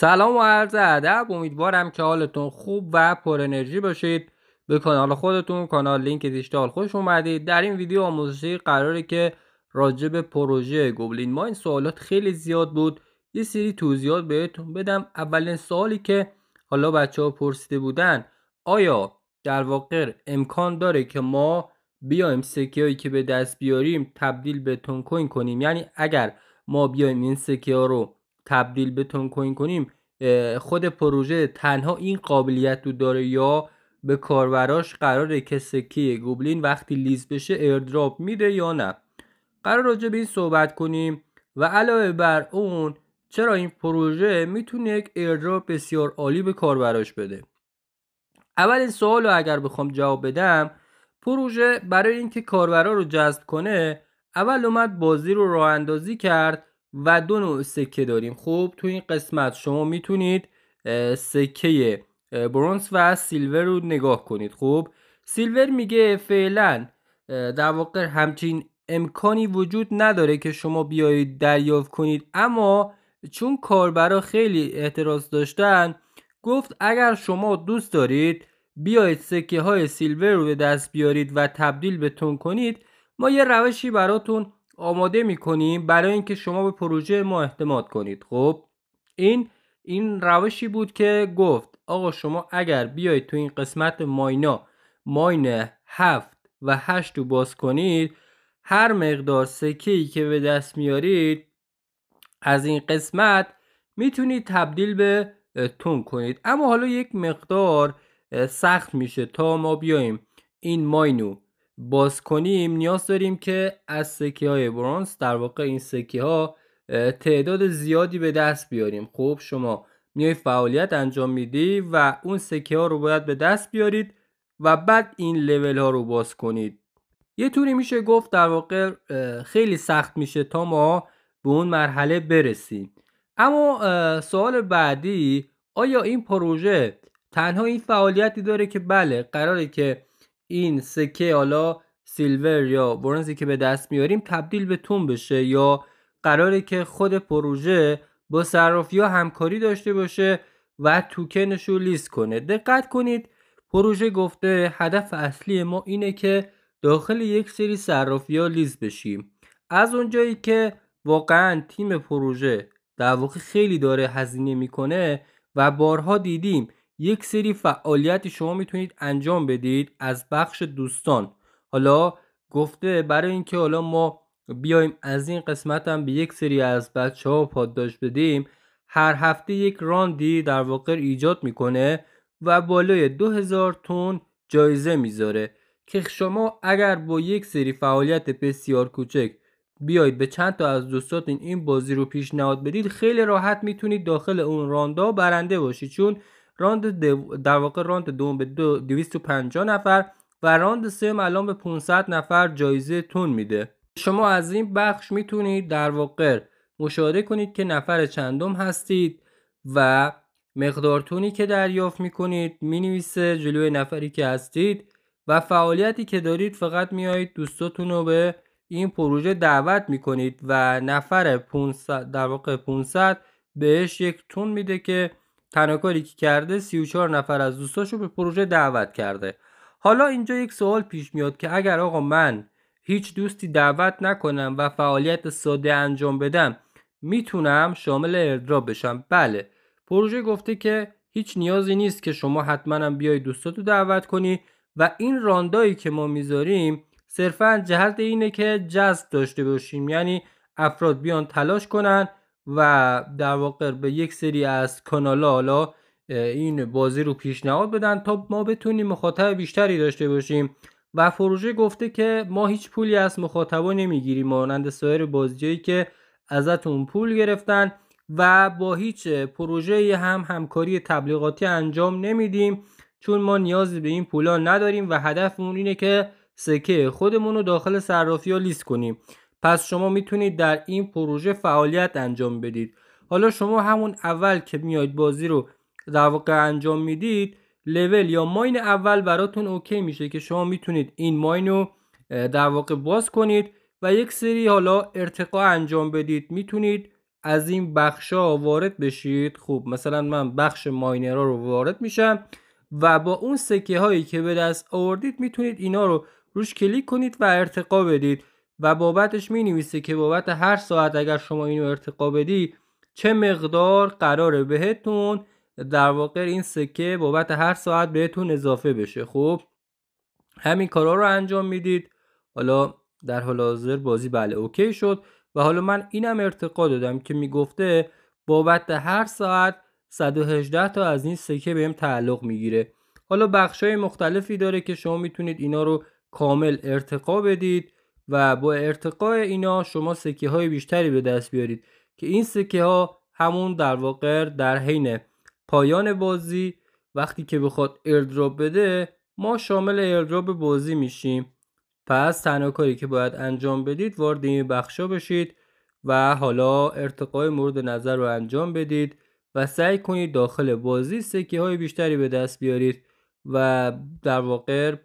سلام و عرض ادب امیدوارم که حالتون خوب و پر انرژی باشید به کانال خودتون کانال لینک دیجیتال خوش اومدید در این ویدیو آموزشی قراره که راجع به پروژه گوبلین این سوالات خیلی زیاد بود یه سری توضیحات بهتون بدم اولین سوالی که حالا بچه ها پرسیده بودن آیا در واقع امکان داره که ما بیایم سکیایی که به دست بیاریم تبدیل به تون کنیم یعنی اگر ما بیایم این سکه رو تبدیل به تون کوین کنیم خود پروژه تنها این قابلیت رو داره یا به کاروراش قراره که سکه گوبلین وقتی لیز بشه ایردراپ میده یا نه قرار راجع به این صحبت کنیم و علاوه بر اون چرا این پروژه میتونه یک ایردراپ بسیار عالی به کاروراش بده اول این سوال رو اگر بخوام جواب بدم پروژه برای اینکه کاربرا رو جذب کنه اول اومد بازی رو راه اندازی کرد و دو نوع سکه داریم خب تو این قسمت شما میتونید سکه برونز و سیلور رو نگاه کنید خب سیلور میگه فعلا در واقع همچین امکانی وجود نداره که شما بیایید دریافت کنید اما چون کاربرا خیلی اعتراض داشتن گفت اگر شما دوست دارید بیایید سکه های سیلور رو به دست بیارید و تبدیل به تون کنید ما یه روشی براتون آماده میکنیم برای اینکه شما به پروژه ما اعتماد کنید خب این این روشی بود که گفت آقا شما اگر بیایید تو این قسمت ماینا ماین هفت و هشت رو باز کنید هر مقدار سکه که به دست میارید از این قسمت میتونید تبدیل به تون کنید اما حالا یک مقدار سخت میشه تا ما بیایم این ماینو باز کنیم نیاز داریم که از سکه های برونز در واقع این سکه ها تعداد زیادی به دست بیاریم خب شما میای فعالیت انجام میدی و اون سکه ها رو باید به دست بیارید و بعد این لول ها رو باز کنید یه طوری میشه گفت در واقع خیلی سخت میشه تا ما به اون مرحله برسیم اما سوال بعدی آیا این پروژه تنها این فعالیتی داره که بله قراره که این سکه حالا سیلور یا برنزی که به دست میاریم تبدیل به تون بشه یا قراره که خود پروژه با صرافی ها همکاری داشته باشه و توکنش رو لیست کنه دقت کنید پروژه گفته هدف اصلی ما اینه که داخل یک سری صرافی ها لیست بشیم از اونجایی که واقعا تیم پروژه در واقع خیلی داره هزینه میکنه و بارها دیدیم یک سری فعالیت شما میتونید انجام بدید از بخش دوستان حالا گفته برای اینکه حالا ما بیایم از این قسمت هم به یک سری از بچه ها پاداش بدیم هر هفته یک راندی در واقع ایجاد میکنه و بالای 2000 تون جایزه میذاره که شما اگر با یک سری فعالیت بسیار کوچک بیایید به چند تا از دوستاتون این بازی رو پیشنهاد بدید خیلی راحت میتونید داخل اون راندا برنده باشید چون راند در واقع راند دوم به 250 نفر و راند سوم الان به 500 نفر جایزه تون میده شما از این بخش میتونید در واقع مشاهده کنید که نفر چندم هستید و مقدار تونی که دریافت میکنید مینویسه جلوی نفری که هستید و فعالیتی که دارید فقط میایید دوستاتون رو به این پروژه دعوت میکنید و نفر 500 در واقع 500 بهش یک تون میده که تنها کاری که کرده 34 نفر از دوستاشو به پروژه دعوت کرده حالا اینجا یک سوال پیش میاد که اگر آقا من هیچ دوستی دعوت نکنم و فعالیت ساده انجام بدم میتونم شامل اردراب بشم بله پروژه گفته که هیچ نیازی نیست که شما حتما هم بیای دوستاتو دعوت کنی و این راندایی که ما میذاریم صرفا جهت اینه که جذب داشته باشیم یعنی افراد بیان تلاش کنن و در واقع به یک سری از کانالا حالا این بازی رو پیشنهاد بدن تا ما بتونیم مخاطب بیشتری داشته باشیم و فروژه گفته که ما هیچ پولی از مخاطبا نمیگیریم مانند سایر بازیایی که ازتون پول گرفتن و با هیچ پروژه هم همکاری تبلیغاتی انجام نمیدیم چون ما نیازی به این پولا نداریم و هدفمون اینه که سکه خودمون رو داخل صرافی ها لیست کنیم پس شما میتونید در این پروژه فعالیت انجام بدید حالا شما همون اول که میاید بازی رو در واقع انجام میدید لول یا ماین اول براتون اوکی میشه که شما میتونید این ماین رو در واقع باز کنید و یک سری حالا ارتقا انجام بدید میتونید از این ها وارد بشید خوب مثلا من بخش ماینرها رو وارد میشم و با اون سکه هایی که به دست آوردید میتونید اینا رو روش کلیک کنید و ارتقا بدید و بابتش می نویسه که بابت هر ساعت اگر شما اینو ارتقا بدی چه مقدار قراره بهتون در واقع این سکه بابت هر ساعت بهتون اضافه بشه خب همین کارا رو انجام میدید حالا در حال حاضر بازی بله اوکی شد و حالا من اینم ارتقا دادم که میگفته بابت هر ساعت 118 تا از این سکه بهم تعلق میگیره حالا بخش مختلفی داره که شما میتونید اینا رو کامل ارتقا بدید و با ارتقاء اینا شما سکه های بیشتری به دست بیارید که این سکه ها همون در واقع در حین پایان بازی وقتی که بخواد ایردراپ بده ما شامل ایردراپ بازی میشیم پس تنها کاری که باید انجام بدید وارد این بخشا بشید و حالا ارتقای مورد نظر رو انجام بدید و سعی کنید داخل بازی سکه های بیشتری به دست بیارید و در واقع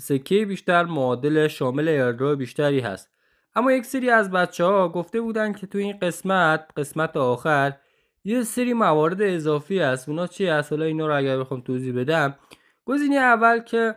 سکه بیشتر معادل شامل ایرادرو بیشتری هست اما یک سری از بچه ها گفته بودن که تو این قسمت قسمت آخر یه سری موارد اضافی هست اونا چی هست حالا اینا رو اگر بخوام توضیح بدم گزینه اول که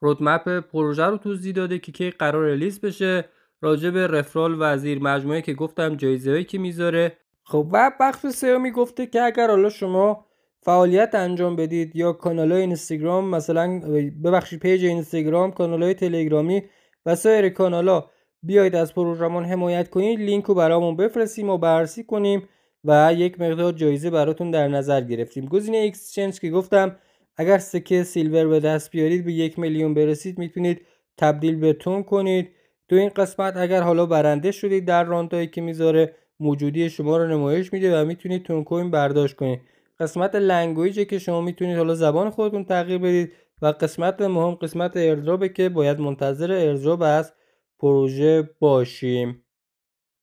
رودمپ پروژه رو توضیح داده که کی قرار ریلیز بشه راجع به رفرال وزیر مجموعه که گفتم جایزه هایی که میذاره خب و بخش سومی گفته که اگر حالا شما فعالیت انجام بدید یا کانال های اینستاگرام مثلا ببخشید پیج اینستاگرام کانال های تلگرامی و سایر کانال ها بیایید از پروژمان حمایت کنید لینک رو برامون بفرستیم و بررسی کنیم و یک مقدار جایزه براتون در نظر گرفتیم گزینه اکسچنج که گفتم اگر سکه سیلور به دست بیارید به یک میلیون برسید میتونید تبدیل به تون کنید تو این قسمت اگر حالا برنده شدید در راندایی که میذاره موجودی شما رو نمایش میده و میتونید تون کوین برداشت کنید قسمت لنگویجه که شما میتونید حالا زبان خودتون تغییر بدید و قسمت مهم قسمت ایردروبه که باید منتظر ایردروب از پروژه باشیم